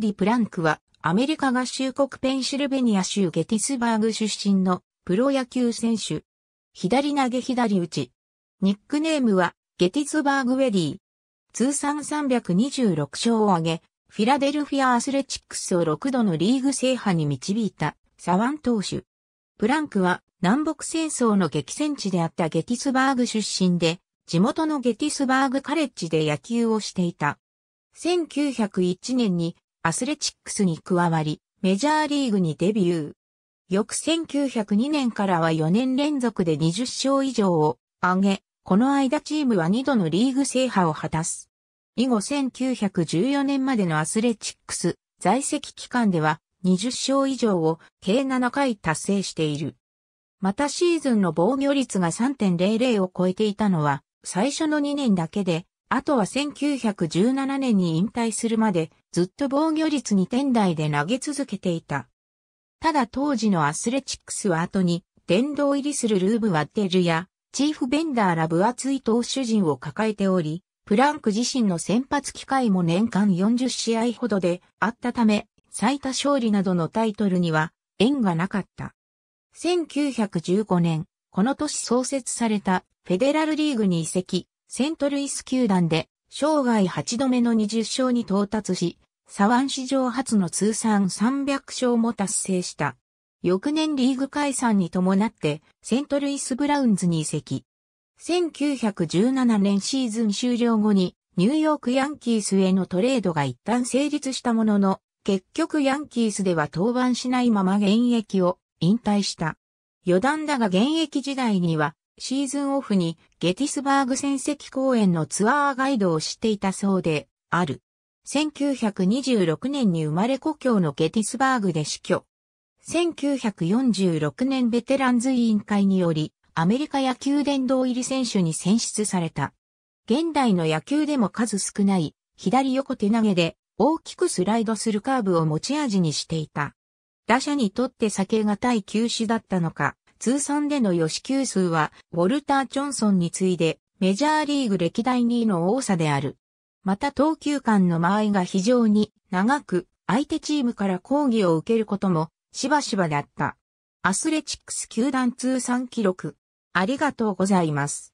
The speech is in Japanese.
リ・プランクは、アメリカ合衆国ペンシルベニア州ゲティスバーグ出身のプロ野球選手。左投げ左打ち。ニックネームは、ゲティスバーグウェディ。通算326勝を挙げ、フィラデルフィアアスレチックスを6度のリーグ制覇に導いた、サワン投手。プランクは、南北戦争の激戦地であったゲティスバーグ出身で、地元のゲティスバーグカレッジで野球をしていた。1901年にアスレチックスに加わり、メジャーリーグにデビュー。翌1902年からは4年連続で20勝以上を上げ、この間チームは2度のリーグ制覇を果たす。以後1914年までのアスレチックス在籍期間では20勝以上を計7回達成している。またシーズンの防御率が3.00を超えていたのは最初の2年だけであとは1917年に引退するまでずっと防御率2点台で投げ続けていた。ただ当時のアスレチックスは後に殿堂入りするルーブ・ワッテルやチーフ・ベンダーら分厚い投手陣を抱えており、プランク自身の先発機会も年間40試合ほどであったため、最多勝利などのタイトルには縁がなかった。1915年、この年創設されたフェデラルリーグに移籍、セントルイス球団で生涯8度目の20勝に到達し、サワン史上初の通算300勝も達成した。翌年リーグ解散に伴ってセントルイスブラウンズに移籍。1917年シーズン終了後にニューヨークヤンキースへのトレードが一旦成立したものの、結局ヤンキースでは登板しないまま現役を引退した。余談だが現役時代にはシーズンオフにゲティスバーグ戦績公演のツアーガイドをしていたそうである。1926年に生まれ故郷のゲティスバーグで死去。1946年ベテランズ委員会によりアメリカ野球殿堂入り選手に選出された。現代の野球でも数少ない左横手投げで大きくスライドするカーブを持ち味にしていた。打者にとって避けがたい球種だったのか、通算での吉球数は、ウォルター・ジョンソンに次いで、メジャーリーグ歴代2位の多さである。また投球間の間合いが非常に長く、相手チームから抗議を受けることも、しばしばだった。アスレチックス球団通算記録。ありがとうございます。